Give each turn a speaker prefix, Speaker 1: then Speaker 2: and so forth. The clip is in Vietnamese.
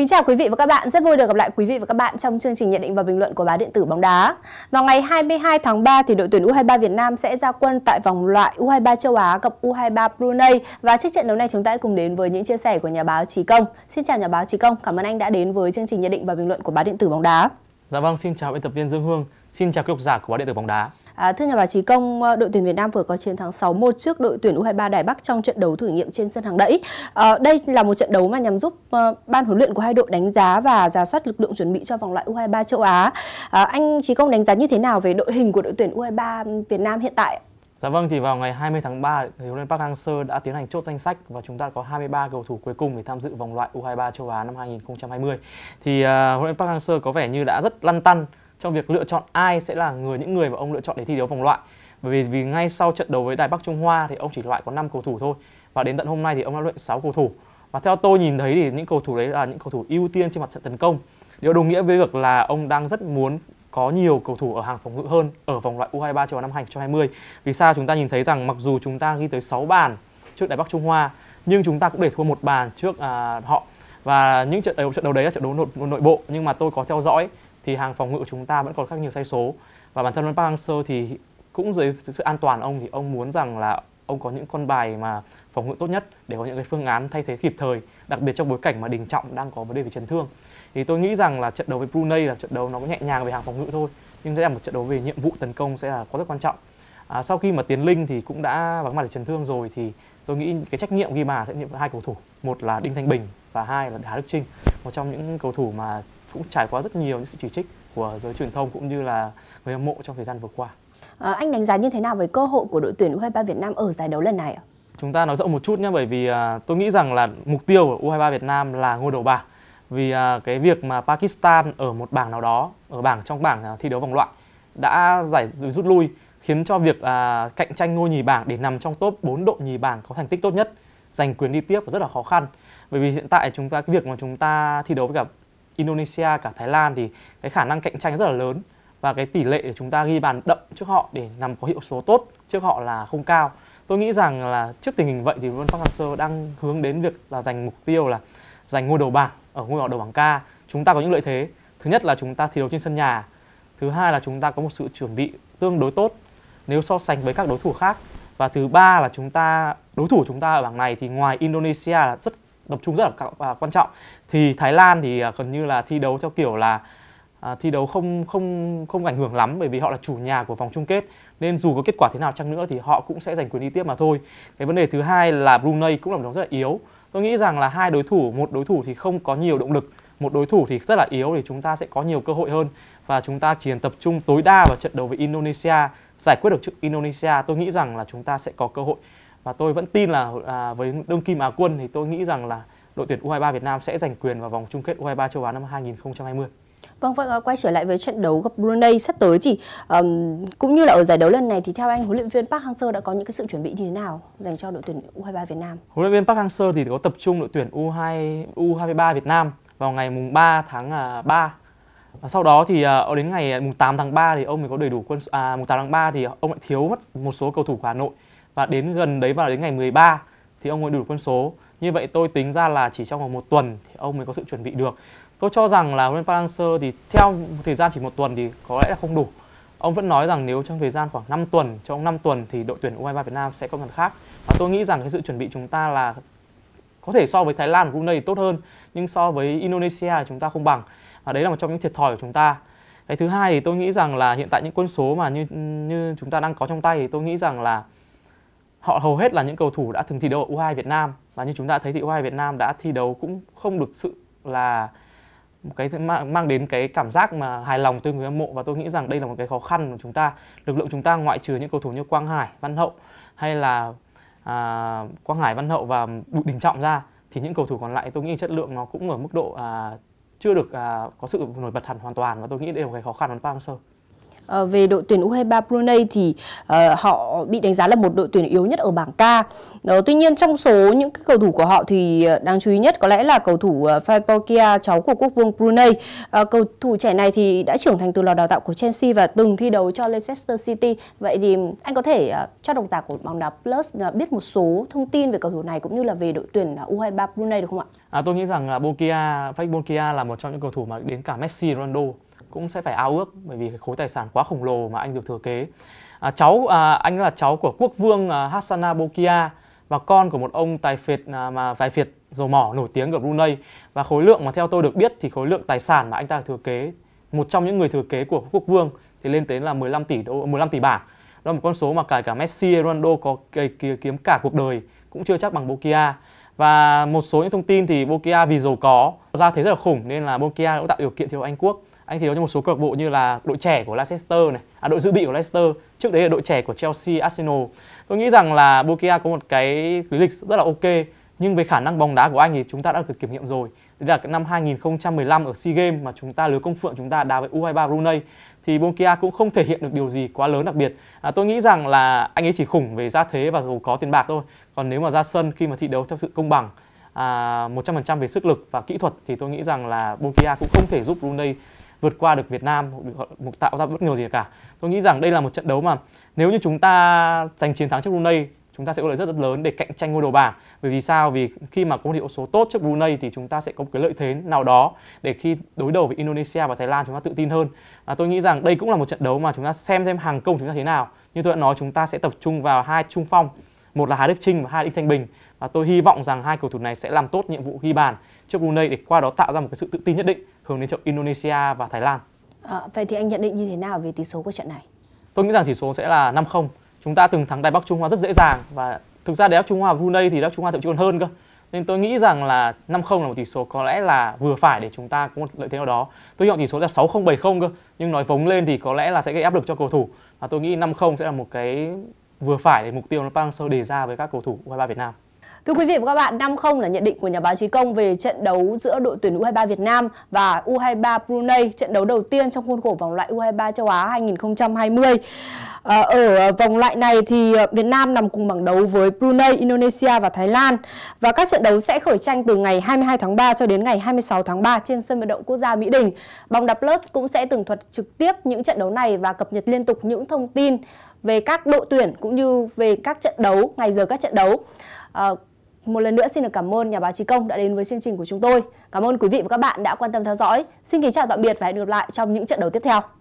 Speaker 1: Kính chào quý vị và các bạn, rất vui được gặp lại quý vị và các bạn trong chương trình nhận định và bình luận của báo điện tử bóng đá. Vào ngày 22 tháng 3 thì đội tuyển U23 Việt Nam sẽ ra quân tại vòng loại U23 châu Á gặp U23 Brunei và trước trận đấu này chúng ta hãy cùng đến với những chia sẻ của nhà báo Chí Công. Xin chào nhà báo Chí Công, cảm ơn anh đã đến với chương trình nhận định và bình luận của báo điện tử bóng đá.
Speaker 2: Dạ vâng, xin chào biên tập viên Dương Hương, xin chào quý độc giả của báo điện tử bóng đá.
Speaker 1: À, thưa nhà báo Chí Công, ờ, đội tuyển Việt Nam vừa có chiến thắng 6-1 trước đội tuyển U23 Đài Bắc trong trận đấu thử nghiệm trên sân hàng đẫy. À, đây là một trận đấu mà nhằm giúp uh, ban huấn luyện của hai đội đánh giá và giả soát lực lượng chuẩn bị cho vòng loại U23 châu Á. À, anh Chí Công đánh giá như thế nào về đội hình của đội tuyển U23 Việt Nam hiện tại?
Speaker 2: Dạ vâng, thì vào ngày 20 tháng 3, huấn luyện Park Hang-seo đã tiến hành chốt danh sách và chúng ta có 23 cầu thủ cuối cùng để tham dự vòng loại U23 châu Á năm 2020. Thì uh, luyện Park Hang-seo có vẻ như đã rất lăn tăn trong việc lựa chọn ai sẽ là người những người mà ông lựa chọn để thi đấu vòng loại bởi vì vì ngay sau trận đấu với Đài Bắc Trung Hoa thì ông chỉ loại có 5 cầu thủ thôi và đến tận hôm nay thì ông đã luyện 6 cầu thủ và theo tôi nhìn thấy thì những cầu thủ đấy là những cầu thủ ưu tiên trên mặt trận tấn công điều đồng nghĩa với việc là ông đang rất muốn có nhiều cầu thủ ở hàng phòng ngự hơn ở vòng loại U23 châu Á năm 2020 vì sao chúng ta nhìn thấy rằng mặc dù chúng ta ghi tới 6 bàn trước Đài Bắc Trung Hoa nhưng chúng ta cũng để thua một bàn trước à, họ và những trận đấu ờ, trận đấu đấy là trận đấu nội, nội bộ nhưng mà tôi có theo dõi thì hàng phòng ngự của chúng ta vẫn còn khá nhiều sai số và bản thân ông Park Hang-seo thì cũng dưới sự an toàn ông thì ông muốn rằng là ông có những con bài mà phòng ngự tốt nhất để có những cái phương án thay thế kịp thời đặc biệt trong bối cảnh mà đình trọng đang có vấn đề về chấn thương thì tôi nghĩ rằng là trận đấu với Brunei là trận đấu nó có nhẹ nhàng về hàng phòng ngự thôi nhưng sẽ là một trận đấu về nhiệm vụ tấn công sẽ là có rất quan trọng à, sau khi mà tiến linh thì cũng đã vắng mặt ở chấn thương rồi thì tôi nghĩ cái trách nhiệm ghi bàn sẽ nhiệm hai cầu thủ một là đinh thanh bình và hai là đá đức trinh một trong những cầu thủ mà cũng trải qua rất nhiều những sự chỉ trích của giới truyền thông cũng như là người hâm mộ trong thời gian vừa qua.
Speaker 1: À, anh đánh giá như thế nào về cơ hội của đội tuyển U23 Việt Nam ở giải đấu lần này ạ?
Speaker 2: Chúng ta nói rộng một chút nhé bởi vì à, tôi nghĩ rằng là mục tiêu của U23 Việt Nam là ngôi đầu bảng. Vì à, cái việc mà Pakistan ở một bảng nào đó, ở bảng trong bảng à, thi đấu vòng loại đã giải rút lui khiến cho việc à, cạnh tranh ngôi nhì bảng để nằm trong top 4 đội nhì bảng có thành tích tốt nhất giành quyền đi tiếp rất là khó khăn bởi vì hiện tại chúng ta cái việc mà chúng ta thi đấu với cả Indonesia cả Thái Lan thì cái khả năng cạnh tranh rất là lớn và cái tỷ lệ để chúng ta ghi bàn đậm trước họ để nằm có hiệu số tốt trước họ là không cao tôi nghĩ rằng là trước tình hình vậy thì World Park hang Sơ đang hướng đến việc là giành mục tiêu là giành ngôi đầu bảng ở ngôi đầu bảng K chúng ta có những lợi thế thứ nhất là chúng ta thi đấu trên sân nhà thứ hai là chúng ta có một sự chuẩn bị tương đối tốt nếu so sánh với các đối thủ khác và thứ ba là chúng ta đối thủ chúng ta ở bảng này thì ngoài Indonesia là rất tập trung rất là quan trọng thì Thái Lan thì à, gần như là thi đấu theo kiểu là à, thi đấu không không không ảnh hưởng lắm bởi vì họ là chủ nhà của vòng chung kết nên dù có kết quả thế nào chăng nữa thì họ cũng sẽ giành quyền đi tiếp mà thôi cái vấn đề thứ hai là Brunei cũng là một nhóm rất là yếu tôi nghĩ rằng là hai đối thủ một đối thủ thì không có nhiều động lực một đối thủ thì rất là yếu thì chúng ta sẽ có nhiều cơ hội hơn và chúng ta chỉ cần tập trung tối đa vào trận đấu với Indonesia giải quyết được trước Indonesia tôi nghĩ rằng là chúng ta sẽ có cơ hội và tôi vẫn tin là à, với đương kim Á quân thì tôi nghĩ rằng là đội tuyển U23 Việt Nam sẽ giành quyền vào vòng chung kết U23 châu Á năm 2020.
Speaker 1: Vâng, vậy vâng quay trở lại với trận đấu gặp Brunei sắp tới thì um, cũng như là ở giải đấu lần này thì theo anh huấn luyện viên Park Hang-seo đã có những cái sự chuẩn bị như thế nào dành cho đội tuyển U23 Việt Nam?
Speaker 2: Huấn luyện viên Park Hang-seo thì có tập trung đội tuyển U2 U23 Việt Nam vào ngày mùng 3 tháng 3. À, và sau đó thì uh, đến ngày mùng 8 tháng 3 thì ông mới có đầy đủ quân à, mùng 8 tháng 3 thì ông lại thiếu mất một số cầu thủ của Hà Nội và đến gần đấy vào đến ngày 13 thì ông mới đủ quân số. Như vậy tôi tính ra là chỉ trong vòng một tuần thì ông mới có sự chuẩn bị được. Tôi cho rằng là huấn luyện Park thì theo thời gian chỉ một tuần thì có lẽ là không đủ. Ông vẫn nói rằng nếu trong thời gian khoảng 5 tuần, trong 5 tuần thì đội tuyển U23 Việt Nam sẽ có mặt khác. Và tôi nghĩ rằng cái sự chuẩn bị chúng ta là có thể so với Thái Lan và Brunei thì tốt hơn, nhưng so với Indonesia thì chúng ta không bằng. Và đấy là một trong những thiệt thòi của chúng ta. Cái thứ hai thì tôi nghĩ rằng là hiện tại những quân số mà như như chúng ta đang có trong tay thì tôi nghĩ rằng là họ hầu hết là những cầu thủ đã từng thi đấu ở U2 Việt Nam và như chúng ta thấy thì U2 Việt Nam đã thi đấu cũng không được sự là một cái mang, mang đến cái cảm giác mà hài lòng từ người hâm mộ và tôi nghĩ rằng đây là một cái khó khăn của chúng ta lực lượng chúng ta ngoại trừ những cầu thủ như Quang Hải, Văn Hậu hay là à, Quang Hải, Văn Hậu và Bùi Đình Trọng ra thì những cầu thủ còn lại tôi nghĩ chất lượng nó cũng ở mức độ à, chưa được à, có sự nổi bật hẳn hoàn toàn và tôi nghĩ đây là một cái khó khăn của Park Hang-seo.
Speaker 1: Ờ, về đội tuyển U23 Brunei thì à, họ bị đánh giá là một đội tuyển yếu nhất ở bảng K. À, tuy nhiên trong số những cái cầu thủ của họ thì đáng chú ý nhất có lẽ là cầu thủ Faipokia cháu của quốc vương Brunei. À, cầu thủ trẻ này thì đã trưởng thành từ lò đào tạo của Chelsea và từng thi đấu cho Leicester City. Vậy thì anh có thể cho độc giả của bóng đá Plus biết một số thông tin về cầu thủ này cũng như là về đội tuyển U23 Brunei được không ạ?
Speaker 2: À, tôi nghĩ rằng là Bokia, Faipokia là một trong những cầu thủ mà đến cả Messi, Ronaldo cũng sẽ phải ao ước bởi vì cái khối tài sản quá khổng lồ mà anh được thừa kế. À, cháu à, anh là cháu của quốc vương à, Hassana Bokia và con của một ông tài phiệt à, mà tài phiệt dầu mỏ nổi tiếng ở Brunei và khối lượng mà theo tôi được biết thì khối lượng tài sản mà anh ta thừa kế một trong những người thừa kế của quốc vương thì lên tới là 15 tỷ đô 15 tỷ bảng. Đó là một con số mà cả cả Messi, Ronaldo có kiếm cả cuộc đời cũng chưa chắc bằng Bokia. Và một số những thông tin thì Bokia vì giàu có ra thế rất là khủng nên là Bokia cũng tạo điều kiện cho Anh Quốc anh thi đấu cho một số câu lạc bộ như là đội trẻ của Leicester này, à đội dự bị của Leicester, trước đấy là đội trẻ của Chelsea, Arsenal. Tôi nghĩ rằng là Bukia có một cái lý lịch rất là ok, nhưng về khả năng bóng đá của anh thì chúng ta đã được kiểm nghiệm rồi. Đấy là cái năm 2015 ở SEA Games mà chúng ta lứa công phượng chúng ta đá với U23 Brunei thì Bonkia cũng không thể hiện được điều gì quá lớn đặc biệt. À, tôi nghĩ rằng là anh ấy chỉ khủng về gia thế và dù có tiền bạc thôi. Còn nếu mà ra sân khi mà thi đấu theo sự công bằng à, 100% về sức lực và kỹ thuật thì tôi nghĩ rằng là Bonkia cũng không thể giúp Brunei vượt qua được Việt Nam hoặc tạo ra bất ngờ gì cả. Tôi nghĩ rằng đây là một trận đấu mà nếu như chúng ta giành chiến thắng trước Brunei chúng ta sẽ có lợi rất, lớn để cạnh tranh ngôi đầu bảng. Bởi vì sao? Vì khi mà có một hiệu số tốt trước Brunei thì chúng ta sẽ có một cái lợi thế nào đó để khi đối đầu với Indonesia và Thái Lan chúng ta tự tin hơn. Và tôi nghĩ rằng đây cũng là một trận đấu mà chúng ta xem thêm hàng công chúng ta thế nào. Như tôi đã nói chúng ta sẽ tập trung vào hai trung phong, một là Hà Đức Trinh và hai là Đinh Thanh Bình và tôi hy vọng rằng hai cầu thủ này sẽ làm tốt nhiệm vụ ghi bàn trước Brunei để qua đó tạo ra một cái sự tự tin nhất định hướng đến trận Indonesia và Thái Lan.
Speaker 1: À, vậy thì anh nhận định như thế nào về tỷ số của trận này?
Speaker 2: Tôi nghĩ rằng tỷ số sẽ là 5-0. Chúng ta từng thắng Đài Bắc Trung Hoa rất dễ dàng và thực ra Đài Bắc Trung Hoa và Brunei thì Đài Bắc Trung Hoa thậm chí còn hơn cơ. Nên tôi nghĩ rằng là 5-0 là một tỷ số có lẽ là vừa phải để chúng ta có một lợi thế nào đó. Tôi hy vọng tỷ số là 6-0 7-0 cơ, nhưng nói vống lên thì có lẽ là sẽ gây áp lực cho cầu thủ. Và tôi nghĩ 5-0 sẽ là một cái vừa phải để mục tiêu nó Park đề ra với các cầu thủ U23 Việt Nam.
Speaker 1: Thưa quý vị và các bạn, 5-0 là nhận định của nhà báo Chí Công về trận đấu giữa đội tuyển U23 Việt Nam và U23 Brunei, trận đấu đầu tiên trong khuôn khổ vòng loại U23 châu Á 2020. Ờ, ở vòng loại này thì ờ, Việt Nam nằm cùng bảng đấu với Brunei, Indonesia và Thái Lan và các trận đấu sẽ khởi tranh từ ngày 22 tháng 3 cho đến ngày 26 tháng 3 trên sân vận động quốc gia Mỹ Đình. Bóng đá Plus cũng sẽ tường thuật trực tiếp những trận đấu này và cập nhật liên tục những thông tin về các đội tuyển cũng như về các trận đấu, ngày giờ các trận đấu. Ờ, một lần nữa xin được cảm ơn nhà báo Chí Công đã đến với chương trình của chúng tôi. Cảm ơn quý vị và các bạn đã quan tâm theo dõi. Xin kính chào tạm biệt và hẹn gặp lại trong những trận đấu tiếp theo.